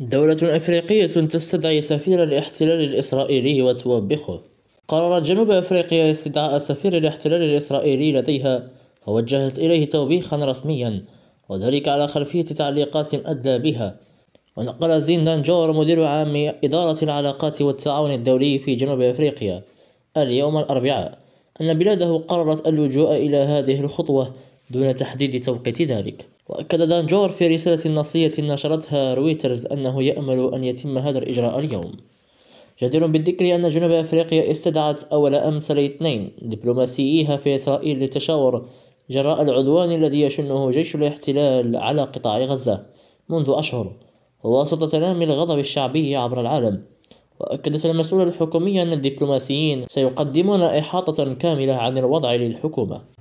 دولة أفريقية تستدعي سفير الاحتلال الإسرائيلي وتوبخه قررت جنوب أفريقيا استدعاء سفير الاحتلال الإسرائيلي لديها ووجهت إليه توبيخا رسميا وذلك على خلفية تعليقات أدلى بها ونقل زين دانجور مدير عام إدارة العلاقات والتعاون الدولي في جنوب أفريقيا اليوم الأربعاء أن بلاده قررت اللجوء إلى هذه الخطوة دون تحديد توقيت ذلك وأكد دانجور في رسالة نصية نشرتها رويترز أنه يأمل أن يتم هذا الإجراء اليوم جدير بالذكر أن جنوب أفريقيا استدعت أول أمس الاثنين دبلوماسييها في إسرائيل للتشاور جراء العدوان الذي يشنه جيش الاحتلال على قطاع غزة منذ أشهر ووسط تنامي الغضب الشعبي عبر العالم وأكدت المسؤولة الحكومية أن الدبلوماسيين سيقدمون إحاطة كاملة عن الوضع للحكومة